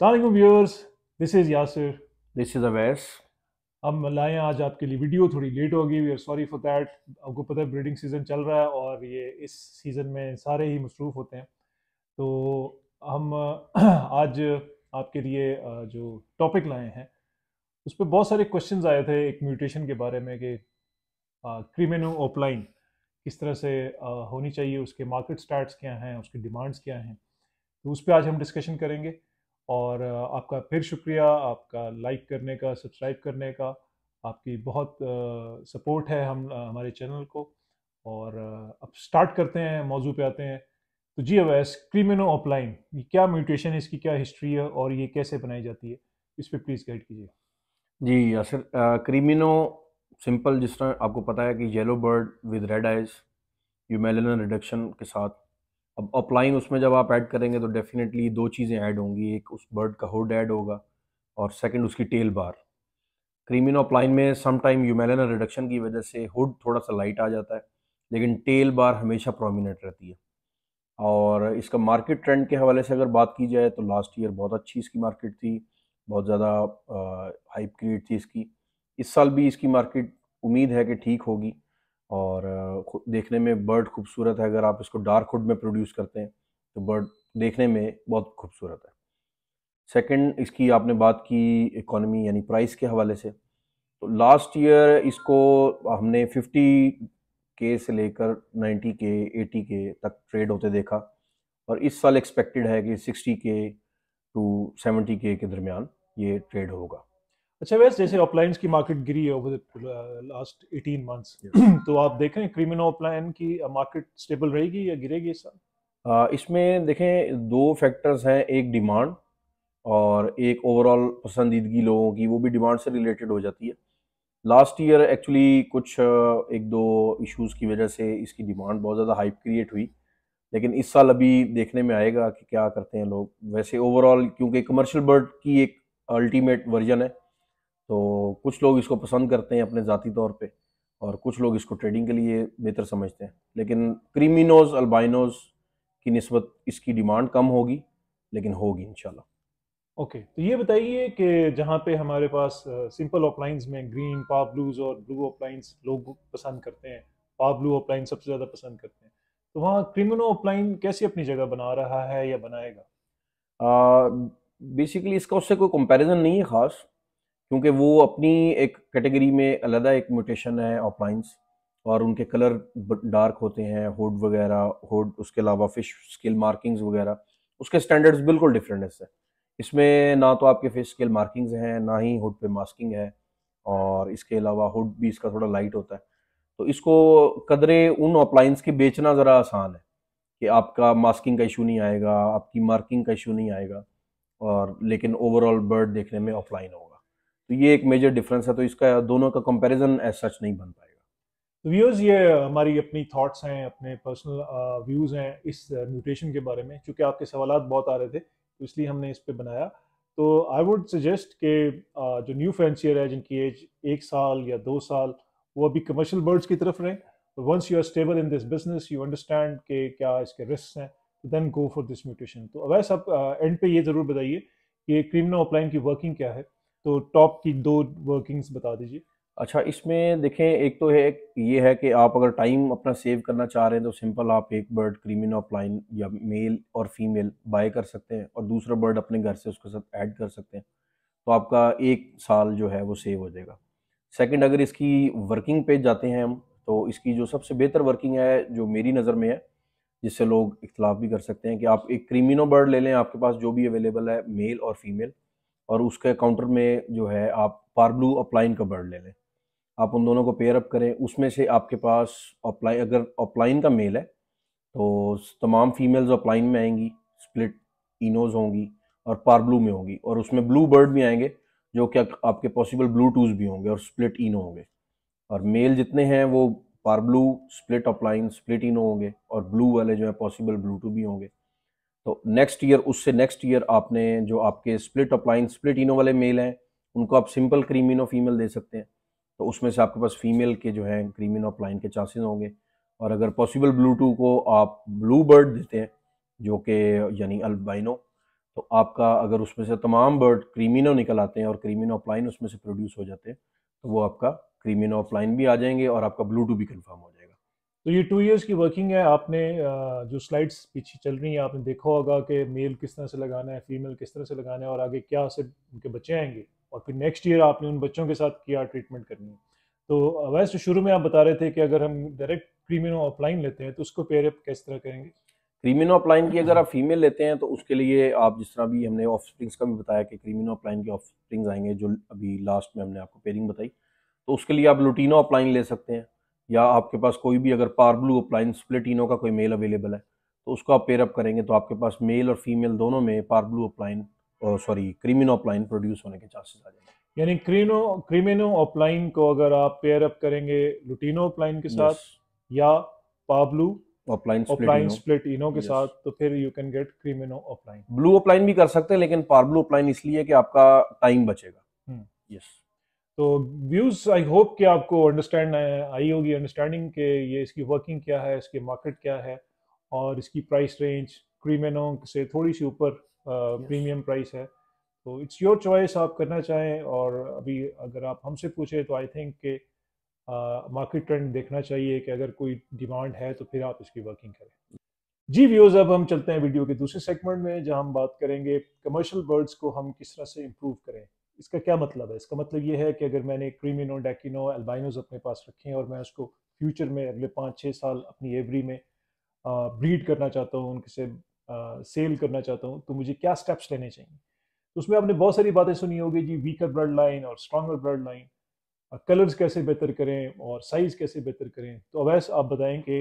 सलामकुम viewers this is Yasir this is Awais हम लाए आज आपके लिए वीडियो थोड़ी लेट होगी we are sorry for that आपको पता है ब्रीडिंग सीज़न चल रहा है और ये इस सीज़न में सारे ही मसरूफ़ होते हैं तो हम आज आपके लिए जो टॉपिक लाए हैं उस पर बहुत सारे क्वेश्चंस आए थे एक म्यूटेशन के बारे में कि क्रीमेनो ओपलाइन किस तरह से होनी चाहिए उसके मार्केट स्टार्ट क्या हैं उसके डिमांड्स क्या हैं तो उस पर आज हम डिस्कशन करेंगे और आपका फिर शुक्रिया आपका लाइक करने का सब्सक्राइब करने का आपकी बहुत सपोर्ट है हम हमारे चैनल को और अब स्टार्ट करते हैं मौजू पे आते हैं तो जी अवैस क्रीमिनो ऑफलाइन ये क्या म्यूटेशन है इसकी क्या हिस्ट्री है और ये कैसे बनाई जाती है इस पर प्लीज़ गाइड कीजिए जी असर क्रीमिनो सिंपल जिस तरह आपको पता है कि yellow bird with red eyes eumelanin reduction के साथ अब अपलाइन उसमें जब आप ऐड करेंगे तो डेफिनेटली दो चीज़ें ऐड होंगी एक उस बर्ड का हुड ऐड होगा और सेकंड उसकी टेल बार क्रीमिनो अपलाइन में समटाइम यूमेलिन रिडक्शन की वजह से हुड थोड़ा सा लाइट आ जाता है लेकिन टेल बार हमेशा प्रोमिनेंट रहती है और इसका मार्केट ट्रेंड के हवाले से अगर बात की जाए तो लास्ट ईयर बहुत अच्छी इसकी मार्केट थी बहुत ज़्यादा हाइप क्रिएट थी इसकी इस साल भी इसकी मार्केट उम्मीद है कि ठीक होगी और देखने में बर्ड खूबसूरत है अगर आप इसको डार्क हुड में प्रोड्यूस करते हैं तो बर्ड देखने में बहुत खूबसूरत है सेकंड इसकी आपने बात की इकोनॉमी यानी प्राइस के हवाले से तो लास्ट ईयर इसको हमने 50 के से लेकर 90 के 80 के तक ट्रेड होते देखा और इस साल एक्सपेक्टेड है कि 60 के टू 70 के के दरमियान ये ट्रेड होगा अच्छा वैसे जैसे अप्लायंस की मार्केट गिरी है ओवर लास्ट 18 मंथ्स तो आप देख रहे हैं क्रिमिनो अप्लायन की मार्केट uh, स्टेबल रहेगी या गिरेगी इस साल इसमें देखें दो फैक्टर्स हैं एक डिमांड और एक ओवरऑल पसंदीदगी लोगों की वो भी डिमांड से रिलेटेड हो जाती है लास्ट ईयर एक्चुअली कुछ uh, एक दो इश्यूज की वजह से इसकी डिमांड बहुत ज़्यादा हाइप क्रिएट हुई लेकिन इस साल अभी देखने में आएगा कि क्या करते हैं लोग वैसे ओवरऑल क्योंकि कमर्शियल बर्ड की एक अल्टीमेट वर्जन है तो कुछ लोग इसको पसंद करते हैं अपने ज़ाती तौर पे और कुछ लोग इसको ट्रेडिंग के लिए बेहतर समझते हैं लेकिन क्रीमिनोज अल्बाइनोज की नस्बत इसकी डिमांड कम होगी लेकिन होगी इन ओके तो ये बताइए कि जहाँ पे हमारे पास सिंपल ऑफलाइंस में ग्रीन पा ब्लूज और ब्लू ऑफलाइंस लोग पसंद करते हैं पा ब्लू ऑफलाइन सबसे ज़्यादा पसंद करते हैं तो वहाँ क्रिमिनो ऑफलाइन कैसे अपनी जगह बना रहा है या बनाएगा बेसिकली इसका उससे कोई कंपैरिजन नहीं है ख़ास क्योंकि वो अपनी एक कैटेगरी में अलहदा एक म्यूटेशन है ऑपलाइंस और उनके कलर डार्क होते हैं हुड वगैरह होड उसके अलावा फिश स्किल मार्किंग्स वगैरह उसके स्टैंडर्ड्स बिल्कुल डिफरेंट है इसमें ना तो आपके फिश स्किल मार्किंग्स हैं ना ही हुड पे मास्किंग है और इसके अलावा हुड भी इसका थोड़ा लाइट होता है तो इसको कदरे उन अप्लाइंस के बेचना ज़रा आसान है कि आपका मास्किंग का इशू नहीं आएगा आपकी मार्किंग का इशू नहीं आएगा और लेकिन ओवरऑल बर्ड देखने में ऑफलाइन होगा तो ये एक मेजर डिफरेंस है तो इसका दोनों का कंपैरिजन एज सच नहीं बन पाएगा तो व्यूअर्स ये हमारी अपनी थॉट्स हैं अपने पर्सनल व्यूज़ हैं इस म्यूटेशन के बारे में क्योंकि आपके सवाल बहुत आ रहे थे तो इसलिए हमने इस पर बनाया तो आई वुड सजेस्ट के जो न्यू फ्रेंसियर है जिनकी एज एक साल या दो साल वो अभी कमर्शियल बर्ड्स की तरफ रहें तो once you are stable in this business you understand के क्या इसके रिस्क हैं then go for this mutation तो अवैस आप एंड पे ये ज़रूर बताइए कि क्रीमना ऑफलाइन की वर्किंग क्या है तो टॉप की दो वर्किंग्स बता दीजिए अच्छा इसमें देखें एक तो है ये है कि आप अगर टाइम अपना सेव करना चाह रहे हैं तो सिंपल आप एक बर्ड क्रीमिन ऑफलाइन या मेल और फीमेल बाय कर सकते हैं और दूसरा बर्ड अपने घर से उसके साथ ऐड कर सकते हैं तो आपका एक साल जो है वो सेव हो जाएगा सेकंड अगर इसकी वर्किंग पेज जाते हैं हम तो इसकी जो सबसे बेहतर वर्किंग है जो मेरी नज़र में है जिससे लोग इख्तलाफ भी कर सकते हैं कि आप एक क्रीमिनो बर्ड ले लें आपके पास जो भी अवेलेबल है मेल और फीमेल और उसके काउंटर में जो है आप पार ब्लू अपलाइन का बर्ड ले लें आप उन दोनों को पेयर अप करें उसमें से आपके पास अपलाइन अगर अपलाइन का मेल है तो तमाम फीमेल्स अपलाइन में आएंगी स्प्लिट इनोज होंगी और पार ब्लू में होंगी और उसमें ब्लू बर्ड भी आएंगे जो कि आपके पॉसिबल ब्लू टूज भी होंगे और स्प्लिट इनो होंगे और मेल जितने हैं वो parblue split opaline split ino होंगे और ब्लू वाले जो है पॉसिबल ब्लू टू भी होंगे तो नेक्स्ट ईयर उससे नेक्स्ट ईयर आपने जो आपके स्प्लिट अपलाइन स्प्लिट इनो वाले मेल हैं उनको आप सिंपल क्रीमिनो फीमेल दे सकते हैं तो उसमें से आपके पास फीमेल के जो हैं क्रीमिनो अपलाइन के चांसेस होंगे और अगर पॉसिबल ब्लू टू को आप ब्लू बर्ड देते हैं जो कि यानी अल्बाइनो तो आपका अगर उसमें से तमाम बर्ड क्रीमिनो निकल आते हैं और क्रीमिनो अपलाइन उसमें से प्रोड्यूस हो जाते हैं तो वो आपका क्रीमिनो अपलाइन भी आ जाएंगे और आपका ब्लू टू भी कन्फर्म हो जाएगा तो ये टू इयर्स की वर्किंग है आपने जो स्लाइड्स पीछे चल रही हैं आपने देखा होगा कि मेल किस तरह से लगाना है फीमेल किस तरह से लगाना है और आगे क्या से उनके बच्चे आएंगे और फिर नेक्स्ट ईयर आपने उन बच्चों के साथ क्या ट्रीटमेंट करनी है तो वैसे शुरू में आप बता रहे थे कि अगर हम डायरेक्ट क्रीमिनो अपलाइन लेते हैं तो उसको पेयर किस तरह करेंगे क्रीमिनो अपलाइन की अगर आप फीमेल लेते हैं तो उसके लिए आप जिस तरह भी हमने ऑफ स्प्रिंग्स का भी बताया कि क्रीमिनो अपलाइन के ऑफ स्प्रिंग्स आएंगे जो अभी लास्ट में हमने आपको पेयरिंग बताई तो उसके लिए आप लुटीनो अपलाइन ले सकते हैं या आपके पास कोई भी अगर पार ब्लू अप्लाइंस स्प्लेटिनो का कोई मेल अवेलेबल है तो उसको आप पेयरअप करेंगे तो आपके पास मेल और फीमेल दोनों में पार blue opaline sorry creamino opaline produce होने के चांसेस आ जाएंगे यानी क्रीनो क्रीमिनो अप्लाइन को अगर आप पेयरअप करेंगे लुटिनो अपलाइन के साथ या पाब्लू अपलाइन अपलाइन के साथ तो फिर you can get blue opaline भी कर सकते हैं लेकिन पार ब्लू अपलाइन इसलिए कि आपका टाइम बचेगा यस हम्म। hmm. yes. तो व्यूज़ आई होप कि आपको अंडरस्टैंड आई होगी अंडरस्टैंडिंग के ये इसकी वर्किंग क्या है इसके मार्केट क्या है और इसकी प्राइस रेंज क्रीमेनों से थोड़ी सी ऊपर प्रीमियम प्राइस है तो इट्स योर चॉइस आप करना चाहें और अभी अगर आप हमसे पूछें तो आई थिंक के मार्केट ट्रेंड देखना चाहिए कि अगर कोई डिमांड है तो फिर आप इसकी वर्किंग करें जी व्यूज अब हम चलते हैं वीडियो के दूसरे सेगमेंट में जहां हम बात करेंगे कमर्शियल बर्ड्स को हम किस तरह से इम्प्रूव करें इसका क्या मतलब है इसका मतलब ये है कि अगर मैंने क्रीमिनो डैकिनो एल्बाइनोज अपने पास रखे हैं और मैं उसको फ्यूचर में अगले पाँच छः साल अपनी एवरी में ब्रीड करना चाहता हूँ उनके सेल करना चाहता हूँ तो मुझे क्या स्टेप्स लेने चाहिए तो उसमें आपने बहुत सारी बातें सुनी होगी जी वीकर ब्लड लाइन और स्ट्रॉगर ब्लड लाइन कलर्स कैसे बेहतर करें और साइज़ कैसे बेहतर करें तो अवैस आप बताएं कि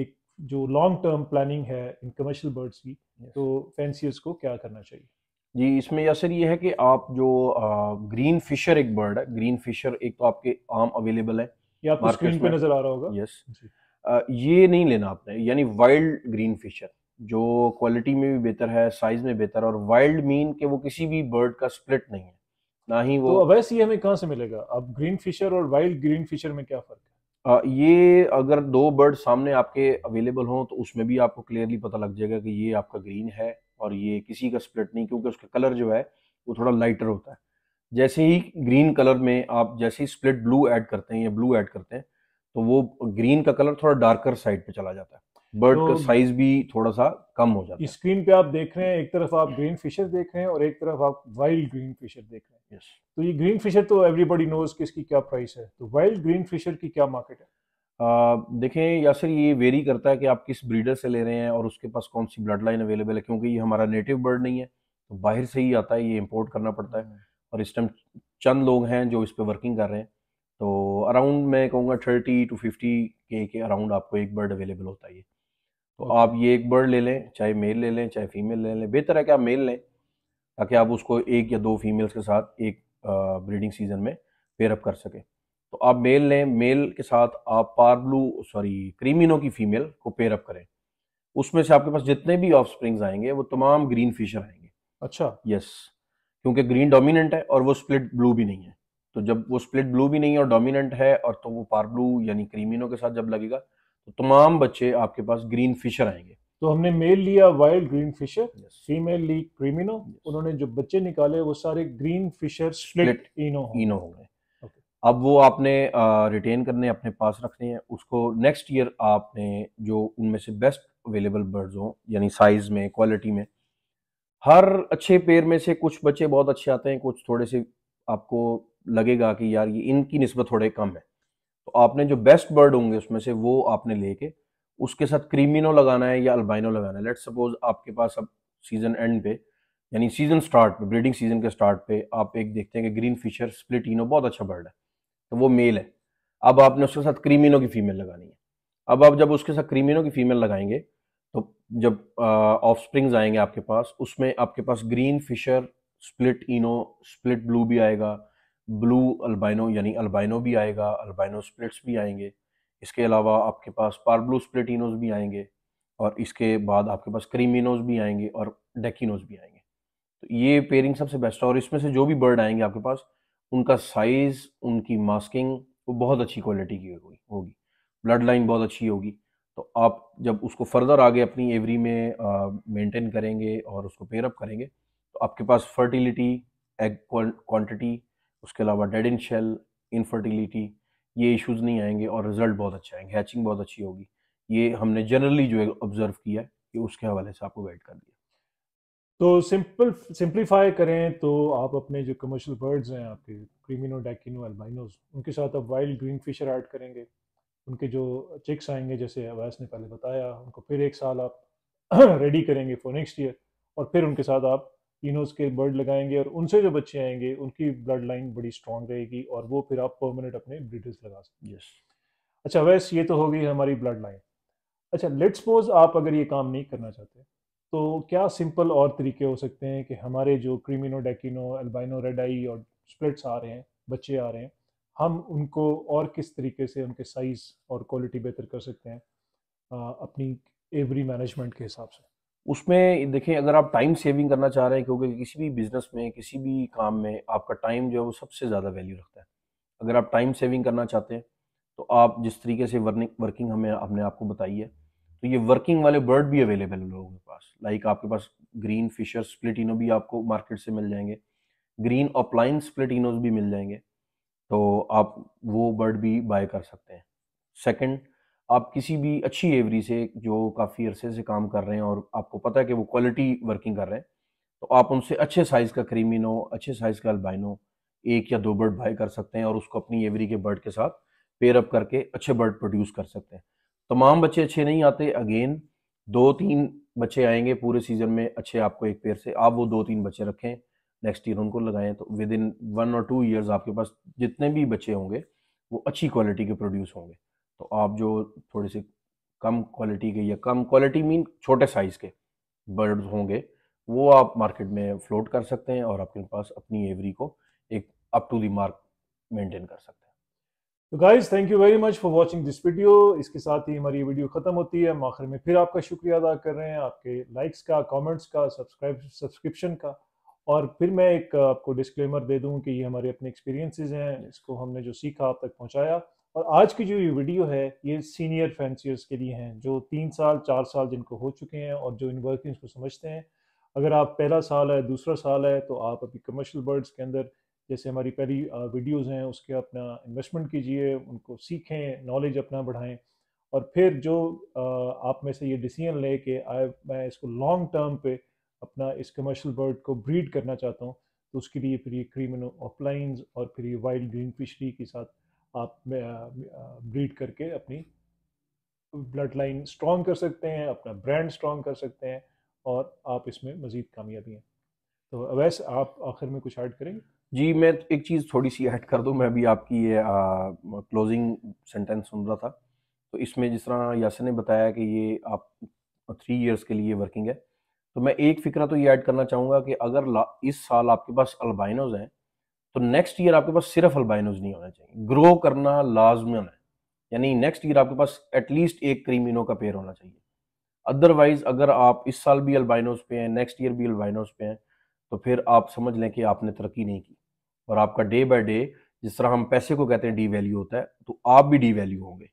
एक जो लॉन्ग टर्म प्लानिंग है इन कमर्शियल बर्ड्स की yes. तो फैंसियर्स को क्या करना चाहिए जी इसमें या सर ये है कि आप जो ग्रीन फिशर एक बर्ड है ग्रीन फिशर एक तो आपके आम अवेलेबल है ये आपको स्क्रीन पे नजर आ रहा होगा यस ये नहीं लेना आपने यानी वाइल्ड ग्रीन फिशर जो क्वालिटी में भी बेहतर है साइज में बेहतर है और वाइल्ड मीन के वो किसी भी बर्ड का स्प्लिट नहीं है ना ही वो तो अवैस ये हमें कहाँ से मिलेगा अब ग्रीन फिशर और वाइल्ड ग्रीन फिशर में क्या फर्क है ये अगर दो बर्ड सामने आपके अवेलेबल हों तो उसमें भी आपको क्लियरली पता लग जाएगा कि ये आपका ग्रीन है और ये किसी का स्प्लिट नहीं क्योंकि उसका कलर जो है वो थोड़ा लाइटर होता है जैसे ही ग्रीन कलर में आप जैसे ही स्प्लिट ब्लू ऐड करते हैं या ब्लू ऐड करते हैं तो वो ग्रीन का कलर थोड़ा डार्कर साइड पे चला जाता है बर्ड का साइज भी थोड़ा सा कम हो जाता है स्क्रीन पे आप देख रहे हैं एक तरफ आप ग्रीन फिशर देख रहे हैं और एक तरफ आप वाइल्ड ग्रीन फिशर देख रहे हैं तो ये ग्रीन फिशर तो एवरीबॉडी नोज कि इसकी क्या प्राइस है तो वाइल्ड ग्रीन फिशर की क्या मार्केट है देखें या सर ये वेरी करता है कि आप किस ब्रीडर से ले रहे हैं और उसके पास कौन सी ब्लड लाइन अवेलेबल है क्योंकि ये हमारा नेटिव बर्ड नहीं है तो बाहर से ही आता है ये इम्पोर्ट करना पड़ता है हम्म। और इस टाइम चंद लोग हैं जो इस पर वर्किंग कर रहे हैं तो अराउंड मैं कहूँगा थर्टी टू फिफ्टी के के अराउंड आपको एक बर्ड अवेलेबल होता है ये तो okay. आप ये एक बर्ड ले लें चाहे मेल ले लें चाहे फीमेल ले लें बेहतर है कि आप मेल लें ताकि आप उसको एक या दो फीमेल्स के साथ एक ब्रीडिंग सीजन में पेयरअप कर सकें तो आप मेल लें मेल के साथ आप पारब्लू सॉरी क्रीमिनो की फीमेल को पेयर अप करें उसमें से आपके पास जितने भी ऑफ स्प्रिंग्स आएंगे वो तमाम ग्रीन फिशर आएंगे अच्छा यस क्योंकि ग्रीन डोमिनेंट है और वो स्प्लिट ब्लू भी नहीं है तो जब वो स्प्लिट ब्लू भी नहीं है और डोमिनेंट है और तो वो पार ब्लू यानी क्रीमिनो के साथ जब लगेगा तो तमाम बच्चे आपके पास ग्रीन फिशर आएंगे तो हमने मेल लिया वाइल्ड ग्रीन फिशर फीमेल ली क्रीमिनो उन्होंने जो बच्चे निकाले वो सारे green Fischer split ino ino हो गए अब वो आपने रिटेन करने अपने पास रखने हैं उसको नेक्स्ट ईयर आपने जो उनमें से बेस्ट अवेलेबल बर्ड्स हों यानी साइज़ में क्वालिटी में हर अच्छे पेयर में से कुछ बच्चे बहुत अच्छे आते हैं कुछ थोड़े से आपको लगेगा कि यार ये इनकी नस्बत थोड़े कम है तो आपने जो बेस्ट बर्ड होंगे उसमें से वो आपने लेके उसके साथ क्रीमिनो लगाना है या अल्बाइनो लगाना है लेट सपोज आपके पास अब सीज़न एंड पे यानी सीज़न स्टार्ट पे ब्रीडिंग सीज़न के स्टार्ट पे आप एक देखते हैं कि ग्रीन फिशर स्प्लिटिनो बहुत अच्छा बर्ड है तो वो मेल है अब आपने उसके साथ क्रीमिनो की फीमेल लगानी है अब आप जब उसके साथ क्रीमिनो की फीमेल लगाएंगे तो जब ऑफ स्प्रिंग्स आएंगे आपके पास उसमें आपके पास green Fischer split ino split blue भी आएगा ब्लू अल्बाइनो यानी अल्बाइनो भी आएगा अल्बाइनो स्प्लिट्स भी आएंगे इसके अलावा आपके पास पार ब्लू स्प्लिट इनोज भी आएंगे और इसके बाद आपके पास क्रीमिनोज भी आएंगे और डेकिनोज भी आएंगे तो ये पेयरिंग सबसे बेस्ट है और इसमें से जो भी बर्ड आएंगे आपके पास उनका साइज़ उनकी मास्किंग वो बहुत अच्छी क्वालिटी की होगी होगी ब्लड लाइन बहुत अच्छी होगी तो आप जब उसको फर्दर आगे अपनी एवरी में मेंटेन करेंगे और उसको पेयरअप करेंगे तो आपके पास फर्टिलिटी एग क्वांटिटी उसके अलावा डेड इन शेल इनफर्टिलिटी ये इश्यूज नहीं आएंगे और रिजल्ट बहुत अच्छा आएंगे हैचिंग बहुत अच्छी होगी ये हमने जनरली जो ऑब्ज़र्व किया है कि उसके हवाले से आपको वेट कर दिया तो सिंपल सिंप्लीफाई करें तो आप अपने जो कमर्शियल बर्ड्स हैं आपके क्रीमिनो डैकिनो एल्बाइनोज उनके साथ आप वाइल्ड ग्रीन फिशर ऐड करेंगे उनके जो चिक्स आएंगे जैसे अवैस ने पहले बताया उनको फिर एक साल आप रेडी करेंगे फॉर नेक्स्ट ईयर और फिर उनके साथ आप इनोज के बर्ड लगाएंगे और उनसे जो बच्चे आएंगे उनकी ब्लड लाइन बड़ी स्ट्रांग रहेगी और वो फिर आप परमानेंट अपने ब्रीडर्स लगा सकते yes. अच्छा अवैस ये तो होगी हमारी ब्लड लाइन अच्छा लेट्स सपोज आप अगर ये काम नहीं करना चाहते तो क्या सिंपल और तरीके हो सकते हैं कि हमारे जो क्रीमिनो डेकिनो अल्बाइनो रेड आई और स्प्लिट्स आ रहे हैं बच्चे आ रहे हैं हम उनको और किस तरीके से उनके साइज़ और क्वालिटी बेहतर कर सकते हैं अपनी एवरी मैनेजमेंट के हिसाब से उसमें देखें अगर आप टाइम सेविंग करना चाह रहे हैं क्योंकि किसी भी बिजनेस में किसी भी काम में आपका टाइम जो है वो सबसे ज़्यादा वैल्यू रखता है अगर आप टाइम सेविंग करना चाहते हैं तो आप जिस तरीके से वर्निंग वर्किंग हमें अपने आप को बताई है तो ये वर्किंग वाले बर्ड भी अवेलेबल है लोगों के पास लाइक आपके पास ग्रीन फिशर स्प्लिटिनो भी आपको मार्केट से मिल जाएंगे ग्रीन ऑपलाइन स्प्लिटिनोज भी मिल जाएंगे तो आप वो बर्ड भी बाय कर सकते हैं सेकंड आप किसी भी अच्छी एवरी से जो काफ़ी अरसे से काम कर रहे हैं और आपको पता है कि वो क्वालिटी वर्किंग कर रहे हैं तो आप उनसे अच्छे साइज़ का क्रीमिनो अच्छे साइज़ का अल्बाइनो एक या दो बर्ड बाय कर सकते हैं और उसको अपनी एवरी के बर्ड के साथ पेयर अप करके अच्छे बर्ड प्रोड्यूस कर सकते हैं तमाम बच्चे अच्छे नहीं आते अगेन दो तीन बच्चे आएंगे पूरे सीजन में अच्छे आपको एक पेयर से आप वो दो तीन बच्चे रखें नेक्स्ट ईयर उनको लगाएं तो विद इन वन और टू ईयर्स आपके पास जितने भी बच्चे होंगे वो अच्छी क्वालिटी के प्रोड्यूस होंगे तो आप जो थोड़े से कम क्वालिटी के या कम क्वालिटी मीन छोटे साइज़ के बर्ड होंगे वो आप मार्केट में फ्लोट कर सकते हैं और आपके पास अपनी एवरी को एक up to the mark maintain कर सकते हैं तो guys thank you very much for watching this video इसके साथ ही हमारी वीडियो ख़त्म होती है हम आखिर में फिर आपका शुक्रिया अदा कर रहे हैं आपके लाइक्स का कॉमेंट्स का सब्सक्राइब सब्सक्रिप्शन का और फिर मैं एक आपको डिस्क्लेमर दे दूँ कि ये हमारे अपने एक्सपीरियंसेस हैं इसको हमने जो सीखा आप तक पहुँचाया और आज की जो ये वीडियो है ये सीनियर फैंसियर्स के लिए हैं जो तीन साल चार साल जिनको हो चुके हैं और जो इन वर्किंग्स को समझते हैं अगर आप पहला साल है दूसरा साल है तो आप अभी कमर्शियल बर्ड्स के अंदर जैसे हमारी पहली वीडियोस हैं उसके अपना इन्वेस्टमेंट कीजिए उनको सीखें नॉलेज अपना बढ़ाएं और फिर जो आप में से ये डिसीजन लें कि आई मैं इसको लॉन्ग टर्म पे अपना इस कमर्शियल बर्ड को ब्रीड करना चाहता हूँ तो उसके लिए फिर ये क्रीमिनो ऑफलाइंस और फिर ये वाइल्ड ग्रीन फिशरी के साथ आप ब्रीड करके अपनी ब्लड लाइन स्ट्रॉन्ग कर सकते हैं अपना ब्रांड स्ट्रॉन्ग कर सकते हैं और आप इसमें मज़ीद कामयाबी हैं तो अवैस आप आखिर में कुछ ऐड करेंगे जी मैं एक चीज़ थोड़ी सी ऐड कर दूं मैं अभी आपकी ये क्लोजिंग सेंटेंस सुन रहा था तो इसमें जिस तरह यासर ने बताया कि ये आप थ्री इयर्स के लिए वर्किंग है तो मैं एक फिक्रा तो ये ऐड करना चाहूँगा कि अगर इस साल आपके पास अल्बाइनोज हैं तो नेक्स्ट ईयर आपके पास सिर्फ अल्बाइनोज नहीं होना चाहिए ग्रो करना लाजमन है यानी नेक्स्ट ईयर आपके पास एटलीस्ट एक क्रीमिनो का पेयर होना चाहिए अदरवाइज अगर आप इस साल भी अल्बाइनोज पे हैं नेक्स्ट ईयर भी अल्बाइनोज पे हैं तो फिर आप समझ लें कि आपने तरक्की नहीं की और आपका डे बाय डे जिस तरह हम पैसे को कहते हैं डी वैल्यू होता है तो आप भी डी वैल्यू होंगे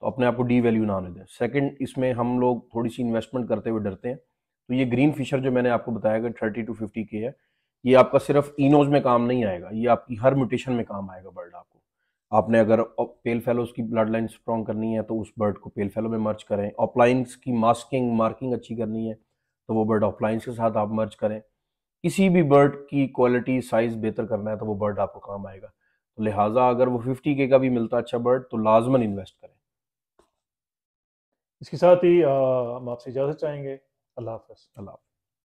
तो अपने आप को डी वैल्यू ना आने दें सेकंड इसमें हम लोग थोड़ी सी इन्वेस्टमेंट करते हुए डरते हैं तो ये ग्रीन फिशर जो मैंने आपको बताया कि थर्टी टू फिफ्टी के है ये आपका सिर्फ इनोज में काम नहीं आएगा ये आपकी हर म्यूटेशन में काम आएगा बर्ड आपको आपने अगर पेल फेलोज की ब्लड लाइन स्ट्रॉन्ग करनी है तो उस बर्ड को पेल फेलो में मर्ज करें ऑफलाइंस की मास्किंग मार्किंग अच्छी करनी है तो वो बर्ड ऑफलाइंस के साथ आप मर्च करें किसी भी बर्ड की क्वालिटी साइज़ बेहतर करना है तो वो बर्ड आपको काम आएगा तो लिहाजा अगर वो फिफ्टी के का भी मिलता है अच्छा बर्ड तो लाजमन इन्वेस्ट करें इसके साथ ही हम आपसे इजाज़त चाहेंगे अल्लाह हाफ अल्लाह